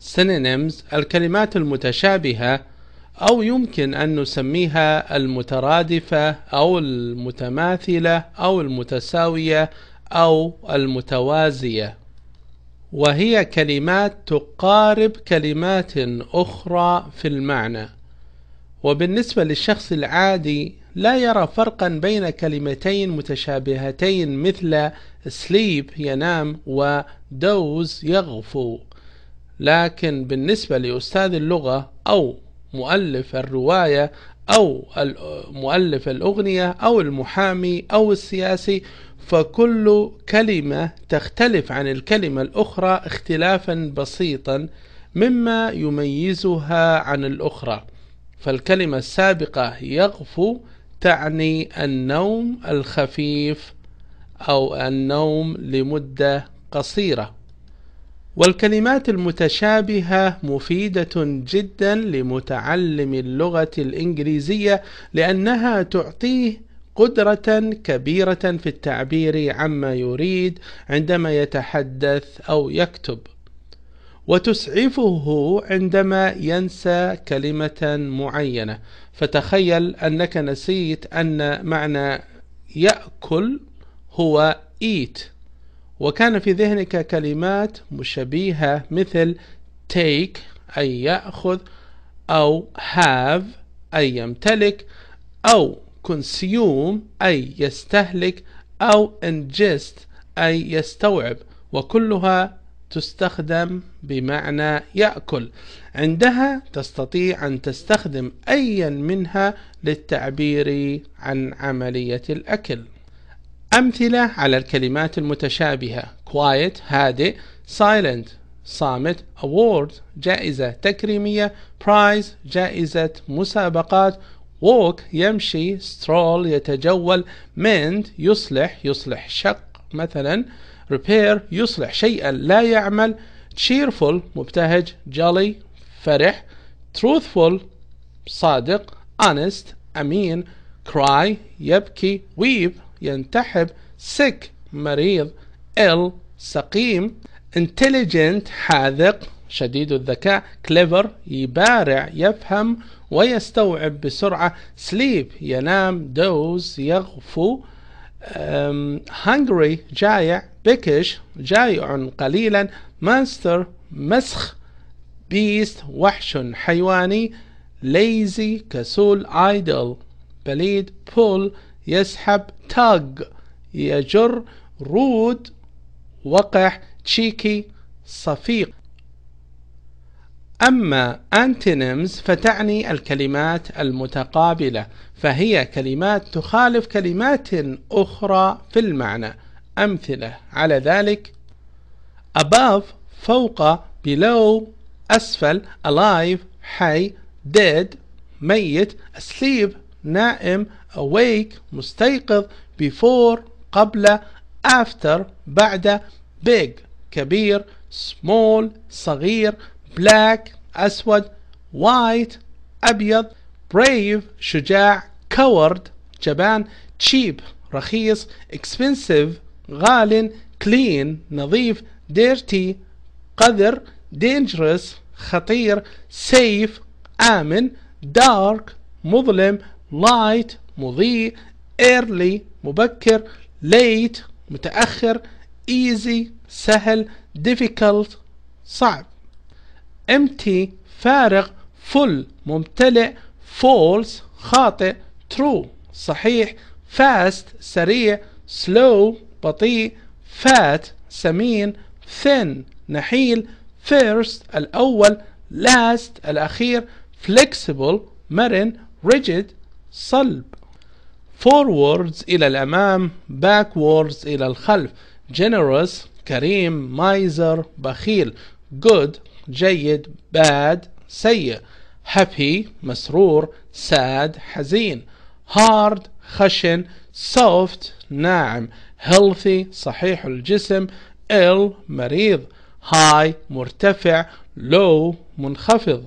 synonyms الكلمات المتشابهة أو يمكن أن نسميها المترادفة أو المتماثلة أو المتساوية أو المتوازية وهي كلمات تقارب كلمات أخرى في المعنى وبالنسبة للشخص العادي لا يرى فرقا بين كلمتين متشابهتين مثل sleep ينام و doze يغفو لكن بالنسبة لأستاذ اللغة أو مؤلف الرواية أو مؤلف الأغنية أو المحامي أو السياسي فكل كلمة تختلف عن الكلمة الأخرى اختلافا بسيطا مما يميزها عن الأخرى فالكلمة السابقة يغفو تعني النوم الخفيف أو النوم لمدة قصيرة والكلمات المتشابهة مفيدة جدا لمتعلم اللغة الإنجليزية لأنها تعطيه قدرة كبيرة في التعبير عما يريد عندما يتحدث أو يكتب وتسعفه عندما ينسى كلمة معينة فتخيل أنك نسيت أن معنى يأكل هو eat وكان في ذهنك كلمات مشابهة مثل take أي يأخذ أو have أي يمتلك أو consume أي يستهلك أو ingest أي يستوعب وكلها تستخدم بمعنى يأكل عندها تستطيع أن تستخدم أيا منها للتعبير عن عملية الأكل أمثلة على الكلمات المتشابهة quiet هادئ silent صامت award جائزة تكريمية prize جائزة مسابقات walk يمشي stroll يتجول mend يصلح يصلح شق مثلا repair يصلح شيئا لا يعمل cheerful مبتهج jolly فرح truthful صادق honest أمين cry يبكي weep ينتحب sick مريض ill سقيم intelligent حاذق شديد الذكاء clever يبارع يفهم ويستوعب بسرعة sleep ينام doze يغفو hungry جائع بكش جائع قليلا ماستر مسخ بيست وحش حيواني lazy كسول idle بليد بول يسحب تاغ يجر رود وقح تشيكي صفيق أما antonyms فتعني الكلمات المتقابلة فهي كلمات تخالف كلمات أخرى في المعنى أمثلة على ذلك above فوق below أسفل alive حي dead ميت asleep نائم awake مستيقظ before قبل after بعد big كبير small صغير black أسود white أبيض brave شجاع coward جبان cheap رخيص expensive غال clean نظيف dirty قذر dangerous خطير safe آمن dark مظلم light مضيء early مبكر late متأخر easy سهل difficult صعب empty فارغ full ممتلئ false خاطئ true صحيح fast سريع slow بطيء fat سمين thin نحيل first الأول last الأخير flexible مرن rigid صلب forwards إلى الأمام backwards إلى الخلف generous كريم miser بخيل good جيد bad سيء happy مسرور sad حزين hard خشن soft ناعم healthy صحيح الجسم ill مريض high مرتفع low منخفض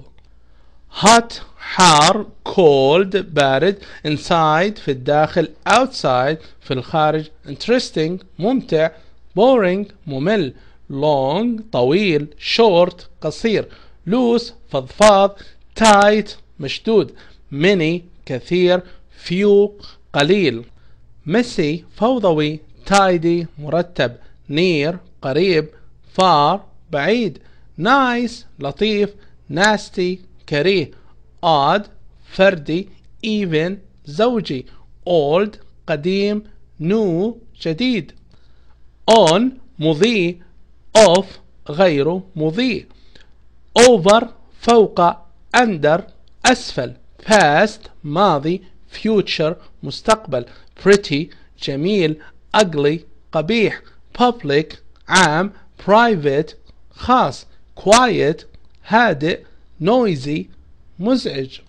hot حار cold بارد inside في الداخل outside في الخارج interesting ممتع boring ممل long طويل short قصير loose فضفاض tight مشدود many كثير few قليل messy فوضوي tidy مرتب near قريب far بعيد nice لطيف nasty كريه odd فردي even زوجي old قديم new جديد on مضي off غير مضي over فوق under أسفل past ماضي future مستقبل pretty جميل ugly قبيح public عام private خاص quiet هادئ noisy مزعج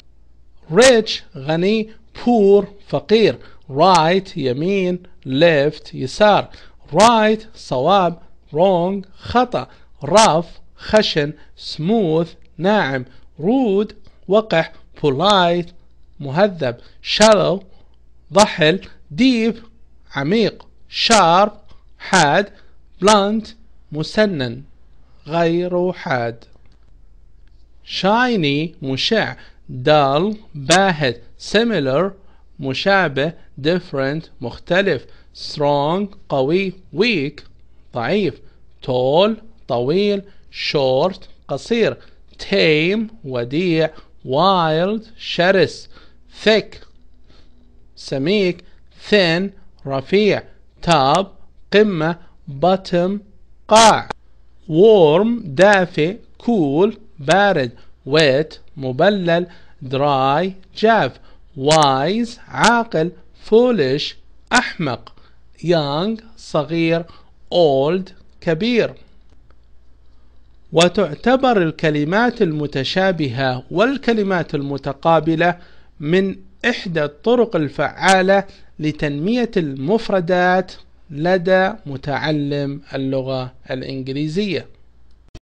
rich غني poor فقير right يمين left يسار right صواب wrong خطأ rough خشن smooth ناعم rude وقح polite مهذب shallow ضحل deep عميق sharp حاد blunt مسنن غير حاد shiny مشع dull باهت similar مشابه different مختلف strong قوي weak ضعيف tall طويل short قصير tame وديع wild شرس thick سميك thin رفيع top قمة bottom قاع warm دافئ cool بارد wet مبلل dry جاف wise عاقل foolish أحمق young صغير old كبير وتعتبر الكلمات المتشابهة والكلمات المتقابلة من إحدى الطرق الفعالة لتنمية المفردات لدى متعلم اللغة الإنجليزية